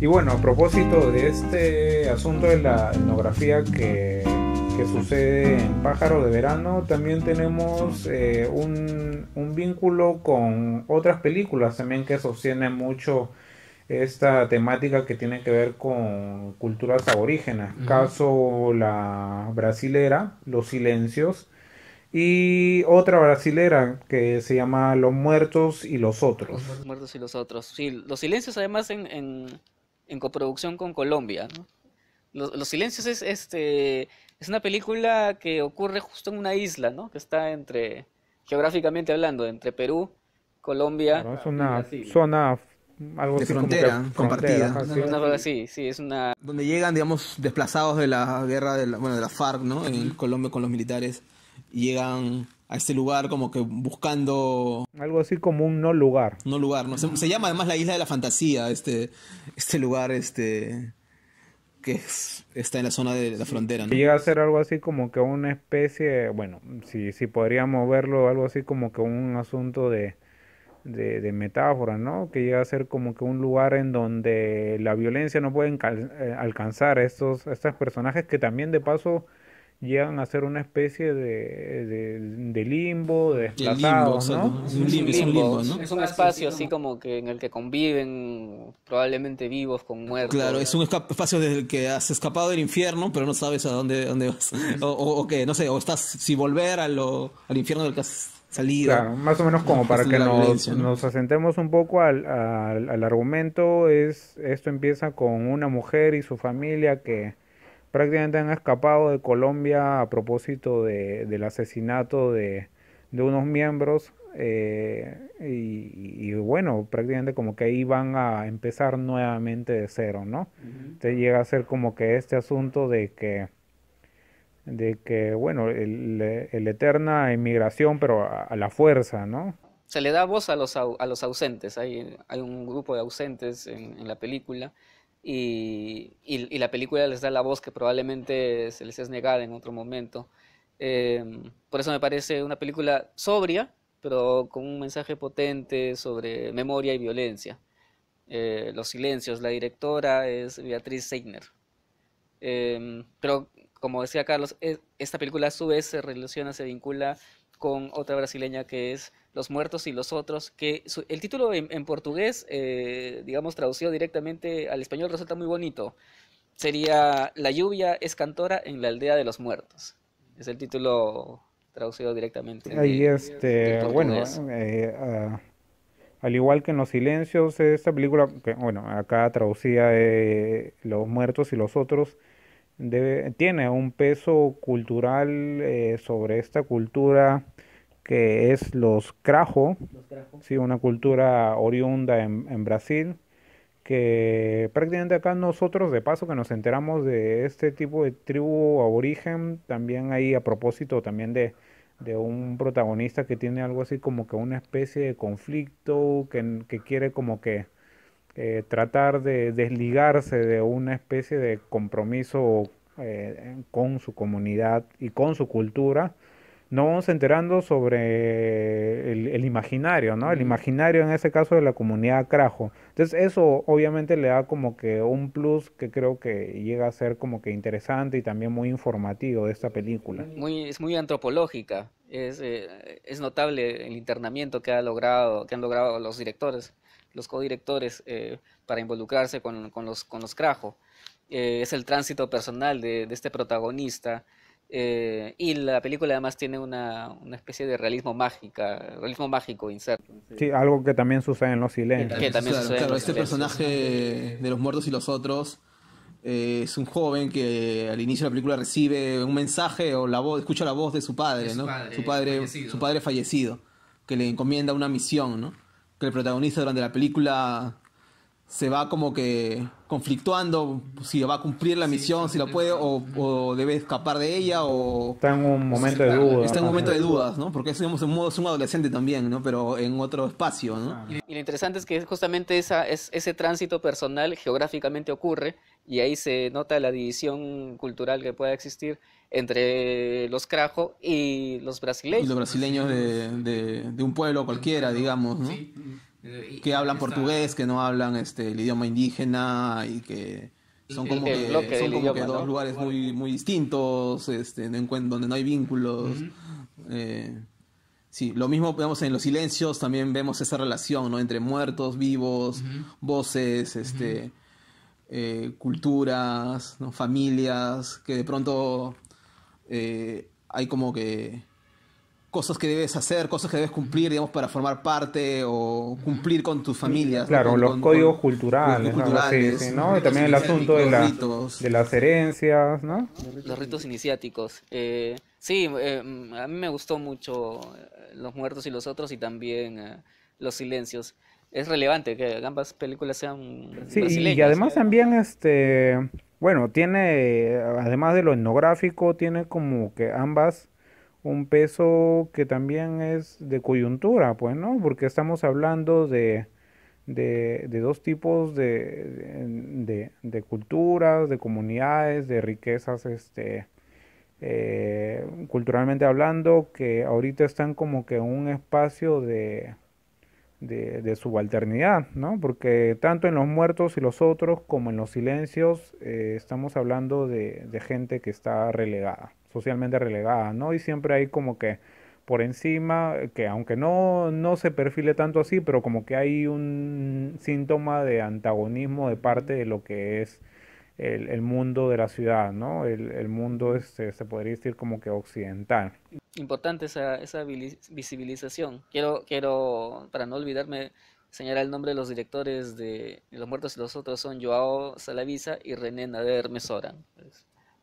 Y bueno, a propósito de este asunto de la etnografía que, sucede en Pájaro de Verano, también tenemos eh, un, vínculo con otras películas también que sostienen mucho esta temática que tiene que ver con culturas aborígenas. Caso la brasilera, Los Silencios, y otra brasilera que se llama Los Muertos y los Otros. Los Muertos y los Otros. Sí, Los Silencios además en en coproducción con Colombia. Los, Silencios es, este, es una película que ocurre justo en una isla, ¿no? que está entre, geográficamente hablando, entre Perú, Colombia. es una zona algo de frontera compartida. sí, sí, es una... Donde llegan, digamos, desplazados de la guerra, de la, bueno, de la FARC, ¿no? En Colombia con los militares. llegan a este lugar como que buscando... Algo así como un no lugar. No lugar, ¿no? Se, llama además la isla de la fantasía, este, este lugar, este que está en la zona de la frontera. ¿no? Llega a ser algo así como que una especie, bueno, si, si podríamos verlo, algo así como que un asunto de, metáfora, ¿no? Que llega a ser como que un lugar en donde la violencia no puede eh, alcanzar estos, a estos personajes que también de paso llegan a ser una especie de, limbo, de desplazados, ¿no? es un limbo, espacio así como que en el que conviven probablemente vivos con muertos. Claro, es un espacio desde el que has escapado del infierno, pero no sabes a dónde, dónde vas. O, o, que, no sé, o estás si volver a al infierno del que has salido. Claro, más o menos como para que nos, nos, asentemos un poco al, al, al argumento, es esto empieza con una mujer y su familia que prácticamente han escapado de Colombia a propósito de, del asesinato de, unos miembros eh, y, bueno, prácticamente como que ahí van a empezar nuevamente de cero, ¿no? Entonces llega a ser como que este asunto de que, de que bueno, el, eterna inmigración, pero a, la fuerza, ¿no? Se le da voz a los, a los ausentes, hay, hay un grupo de ausentes en la película y, la película les da la voz que probablemente se les es negada en otro momento. Em, por eso me parece una película sobria, pero con un mensaje potente sobre memoria y violencia. Eh, los silencios, la directora es Beatriz Seigner. Em, pero como decía Carlos, e, esta película a su vez se relaciona, se vincula con otra brasileña que es Los Muertos y los Otros, que el título en, portugués, eh, digamos, traducido directamente al español resulta muy bonito. Sería La lluvia es cantora en la aldea de los muertos. Es el título traducido directamente. Ahí, de, este, bueno, eh, al igual que en Los Silencios, esta película, que, bueno, acá traducía eh, Los Muertos y los Otros, tiene un peso cultural eh, sobre esta cultura que es los Crajo, los crajo. Sí, una cultura oriunda en, en, Brasil, que prácticamente acá nosotros, de paso que nos enteramos de este tipo de tribu aborigen, también ahí a propósito también de, un protagonista que tiene algo así como que una especie de conflicto, que quiere como que eh, tratar de desligarse de una especie de compromiso eh, con su comunidad y con su cultura, nos vamos enterando sobre el, imaginario, ¿no? El imaginario en ese caso de la comunidad crajo. Entonces eso obviamente le da como que un plus que creo que llega a ser como que interesante y también muy informativo de esta película. es muy antropológica, eh, es, notable el internamiento que, ha logrado, que han logrado los directores los codirectores eh, para involucrarse con, los, con Crajo. Eh, es el tránsito personal de, este protagonista. Eh, y la película además tiene una, especie de realismo mágica, realismo mágico inserto. Sí, algo que también sucede en Los Silencios. este personaje de Los Muertos y los Otros es un joven que al inicio de la película recibe un mensaje o la voz, escucha la voz de su padre, su, ¿no? padre fallecido. su padre fallecido, que le encomienda una misión, ¿no? que el protagonista durante la película se va como que conflictuando si va a cumplir la misión, si lo puede o, debe escapar de ella o... Está en un momento de dudas. Está en un momento de dudas, ¿no? Porque es, un adolescente también, ¿no? Pero en otro espacio, ¿no? Y lo interesante es que justamente esa, es, ese tránsito personal geográficamente ocurre y ahí se nota la división cultural que pueda existir entre los Crajo y los brasileños. Y los brasileños de, un pueblo cualquiera, digamos, ¿no? que hablan portugués, que no hablan este, el idioma indígena y que son como que, son dos lugares muy, distintos, este, donde no hay vínculos. Eh, sí, lo mismo vemos en los silencios, también vemos esa relación entre muertos, vivos, voces, este, eh, culturas, ¿no? familias, que de pronto eh, hay como que cosas que debes hacer, cosas que debes cumplir, digamos, para formar parte o cumplir con tus familias. Claro, los códigos culturales, ¿no? Y también el asunto de, de las herencias, ¿no? Los ritos iniciáticos. Eh, sí, eh, a mí me gustó mucho eh, Los Muertos y los Otros y también eh, Los Silencios. Es relevante que ambas películas sean sí, Y además también, este, bueno, tiene, además de lo etnográfico, tiene como que ambas un peso que también es de coyuntura, pues, ¿no? Porque estamos hablando de, dos tipos de, culturas, de comunidades, de riquezas, este, eh, culturalmente hablando, que ahorita están como que en un espacio de de, subalternidad, ¿no? Porque tanto en los muertos y los otros como en los silencios eh, estamos hablando de, de, gente que está relegada, socialmente relegada, ¿no? Y siempre hay como que por encima, que aunque no, no se perfile tanto así, pero como que hay un síntoma de antagonismo de parte de lo que es el, mundo de la ciudad, ¿no? El, mundo este, se podría decir como que occidental. Importante esa, esa visibilización. Quiero, quiero, para no olvidarme, señalar el nombre de los directores de Los Muertos y los Otros son Joao Salavisa y René Nader Mesoran.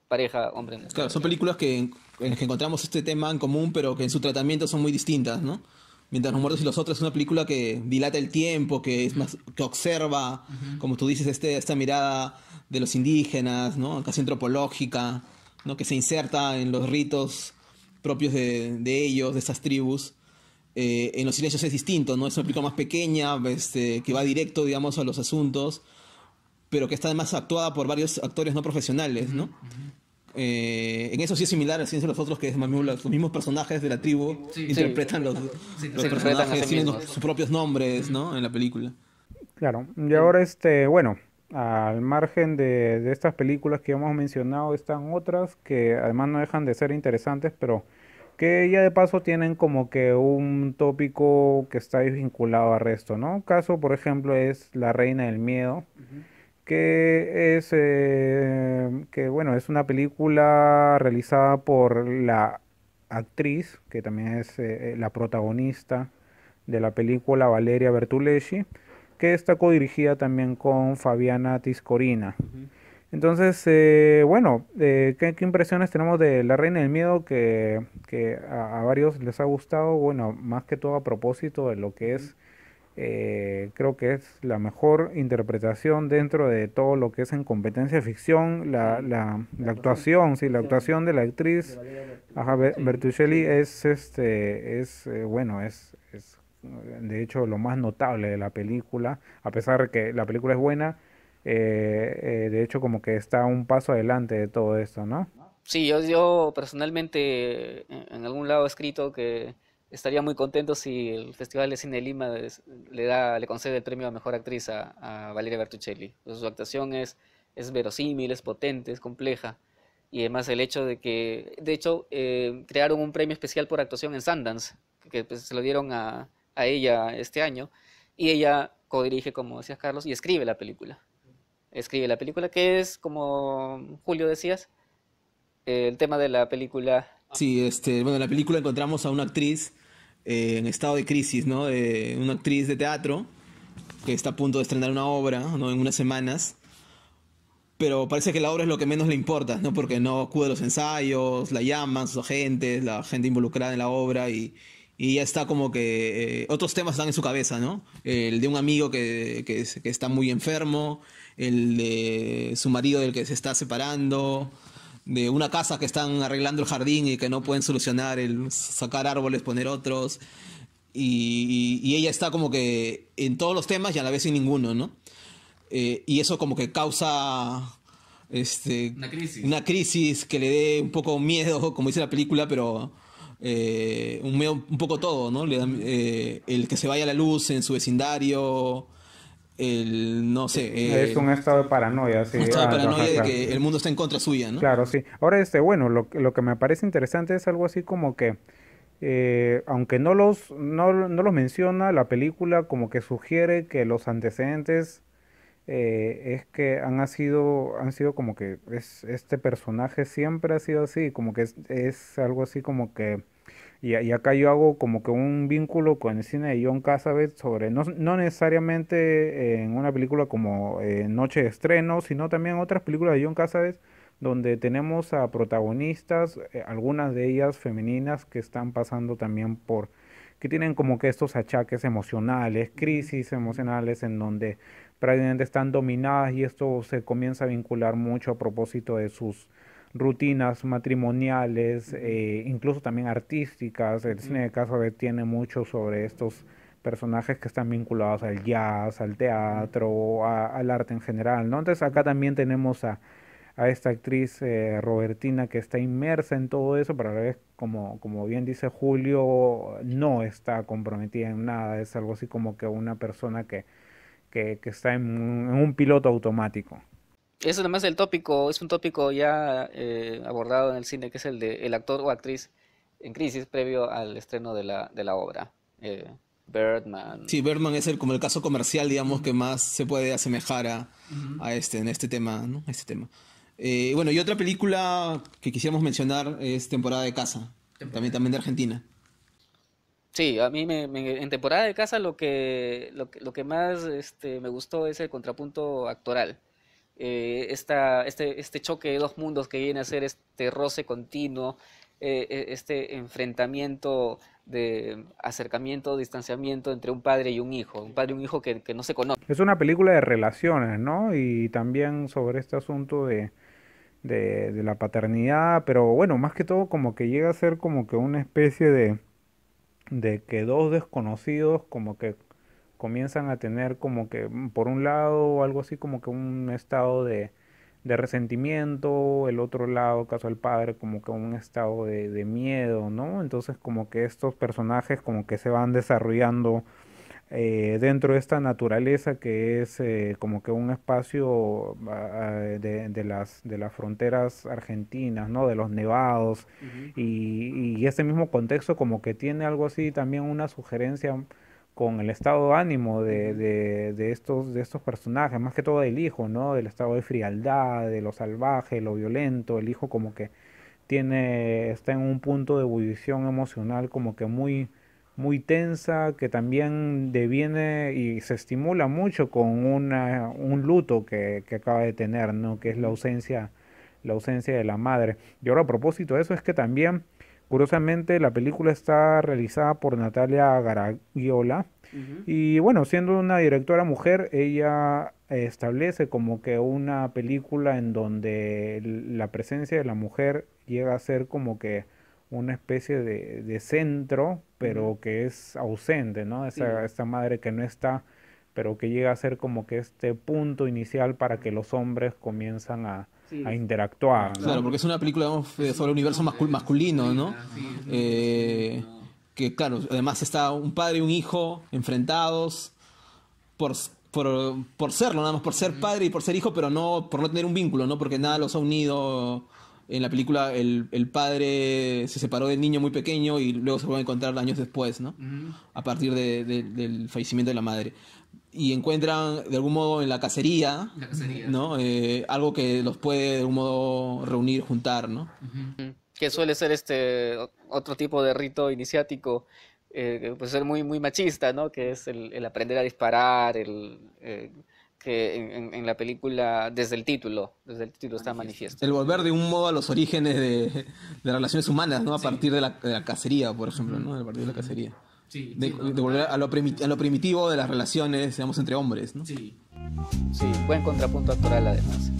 pareja, hombre. Claro, son películas que, en las que encontramos este tema en común, pero que en su tratamiento son muy distintas, ¿no? Mientras los muertos y los otros es una película que dilata el tiempo, que es más que observa, como tú dices, este, esta mirada de los indígenas, ¿no? casi antropológica, ¿no? que se inserta en los ritos propios de, ellos, de esas tribus. Eh, en los silencios es distinto, ¿no? es una película más pequeña, este, que va directo, digamos, a los asuntos, pero que está además actuada por varios actores no profesionales, ¿no? Eh, en eso sí es similar a Ciencia de los Otros, que es más los mismos personajes de la tribu interpretan los, personajes, sus propios nombres, En la película. Claro. Y ahora, este, bueno, al margen de, estas películas que hemos mencionado, están otras que además no dejan de ser interesantes, pero que ya de paso tienen como que un tópico que está vinculado al resto, ¿no? caso, por ejemplo, es La Reina del Miedo que es, eh, que, bueno, es una película realizada por la actriz, que también es eh, eh, la protagonista de la película, Valeria Bertuleschi, que está codirigida también con Fabiana Tiscorina. Entonces, bueno, ¿qué, impresiones tenemos de La Reina del Miedo que, a, varios les ha gustado? Bueno, más que todo a propósito de lo que es eh, creo que es la mejor interpretación dentro de todo lo que es en competencia ficción. La, la, actuación, sí, la actuación de la actriz Bertucelli es, este, es eh, bueno, es, es de hecho lo más notable de la película, a pesar de que la película es buena, eh, eh, de hecho como que está un paso adelante de todo esto, ¿no? Sí, yo, yo personalmente en algún lado he escrito que estaría muy contento si el Festival de Cine de Lima le, da, le concede el premio a Mejor Actriz a, Valeria Bertuccelli. su actuación es, es verosímil, es potente, es compleja. Y además el hecho de que, de hecho, eh, crearon un premio especial por actuación en Sundance, que pues, se lo dieron a, a ella este año. Y ella codirige, como decías Carlos, y escribe la película. Escribe la película, que es, como Julio decías, el tema de la película Sí, este, bueno, en la película encontramos a una actriz eh, en estado de crisis, ¿no? una actriz de teatro que está a punto de estrenar una obra, ¿no? En unas semanas. Pero parece que la obra es lo que menos le importa, ¿no? Porque no acude a los ensayos, la llaman sus agentes, la gente involucrada en la obra y, y ya está como que eh, otros temas están en su cabeza, ¿no? El de un amigo que, que, que está muy enfermo, el de su marido del que se está separando, de una casa que están arreglando el jardín y que no pueden solucionar el sacar árboles, poner otros. Y, ella está como que en todos los temas y a la vez en ninguno, ¿no? Eh, y eso como que causa este, una crisis. una, crisis. que le dé un poco miedo, como dice la película, pero eh, un, poco todo, ¿no? Eh, el que se vaya la luz en su vecindario, el, no sé. es eh, un estado de paranoia, sí. Un estado de ah, paranoia de que el mundo está en contra suya, ¿no? Claro, sí. Ahora, este, bueno, lo, que me parece interesante es algo así como que, eh, aunque no los, no, no, los menciona, la película como que sugiere que los antecedentes eh, es que han sido, han sido como que es, este personaje siempre ha sido así, como que es algo así como que y, acá yo hago como que un vínculo con el cine de John Cassavetes sobre, no, necesariamente eh, en una película como eh, Noche de Estreno, sino también otras películas de John Cassavetes donde tenemos a protagonistas, eh, algunas de ellas femeninas que están pasando también por, que tienen como que estos achaques emocionales, crisis emocionales en donde prácticamente están dominadas y esto se comienza a vincular mucho a propósito de sus rutinas matrimoniales, eh, incluso también artísticas. El cine de casa tiene mucho sobre estos personajes que están vinculados al jazz, al teatro, al arte en general, ¿no? Entonces acá también tenemos a, a esta actriz eh, Robertina que está inmersa en todo eso, pero a la vez, como, como bien dice Julio, no está comprometida en nada, es algo así como que una persona que, está en un piloto automático es además el tópico, es un tópico ya eh, abordado en el cine, que es el de el actor o actriz en crisis previo al estreno de la, de la obra. Eh, Birdman. Sí, Birdman es el, como el caso comercial, digamos, que más se puede asemejar a, este, en este tema, Este tema. Eh, bueno, y otra película que quisiéramos mencionar es Temporada de Casa, También, también de Argentina. Sí, a mí en Temporada de Casa lo que, lo, que más este, me gustó es el contrapunto actoral eh, esta, este, este, choque de dos mundos que viene a ser este roce continuo, eh, eh, este enfrentamiento de acercamiento, distanciamiento entre un padre y un hijo, un padre y un hijo que, no se conocen. Es una película de relaciones, ¿no? Y también sobre este asunto de, de, la paternidad, pero bueno, más que todo como que llega a ser como que una especie de, de que dos desconocidos como que comienzan a tener como que, mm, por un lado, algo así como que un estado de, resentimiento, el otro lado, caso del padre, como que un estado de, miedo, ¿no? Entonces como que estos personajes como que se van desarrollando eh, dentro de esta naturaleza que es eh, como que un espacio ah, ah, de, las, de las fronteras argentinas, ¿no? De los nevados y, y ese mismo contexto como que tiene algo así también una sugerencia con el estado de ánimo de, de, estos, de estos personajes, más que todo del hijo, ¿no? Del estado de frialdad, de lo salvaje, lo violento, el hijo como que tiene, está en un punto de ebullición emocional como que muy, muy tensa, que también deviene y se estimula mucho con un luto que, que acaba de tener, ¿no? Que es la ausencia, la ausencia de la madre. Y ahora a propósito de eso es que también Curiosamente, la película está realizada por Natalia Garagiola. Y bueno, siendo una directora mujer, ella eh, establece como que una película en donde la presencia de la mujer llega a ser como que una especie de, de centro, pero que es ausente, ¿no? Esa, Esta madre que no está, pero que llega a ser como que este punto inicial para que los hombres comienzan a, a interactuar. Claro, porque es una película eh, sobre el universo masculino, ¿no? Eh, que claro, además está un padre y un hijo enfrentados por, por, por serlo, nada más por ser padre y por ser hijo, pero no por no tener un vínculo, ¿no? Porque nada los ha unido en la película el, el, padre se separó del niño muy pequeño y luego se vuelve a encontrar años después, ¿no? A partir del fallecimiento de la madre. Y encuentran de algún modo en la cacería, ¿no? Eh, algo que los puede de algún modo reunir, juntar, ¿no? Que suele ser este otro tipo de rito iniciático. Eh, pues ser muy, muy machista, ¿no? Que es el, aprender a disparar, el, eh, que en, la película, desde el título, desde el título está manifiesto. El volver de un modo a los orígenes de, las relaciones humanas, ¿no? A partir de la, de la, cacería, por ejemplo, A partir de la cacería. de, volver a lo, a lo primitivo de las relaciones, digamos, entre hombres, ¿no? Sí, buen contrapunto actoral además.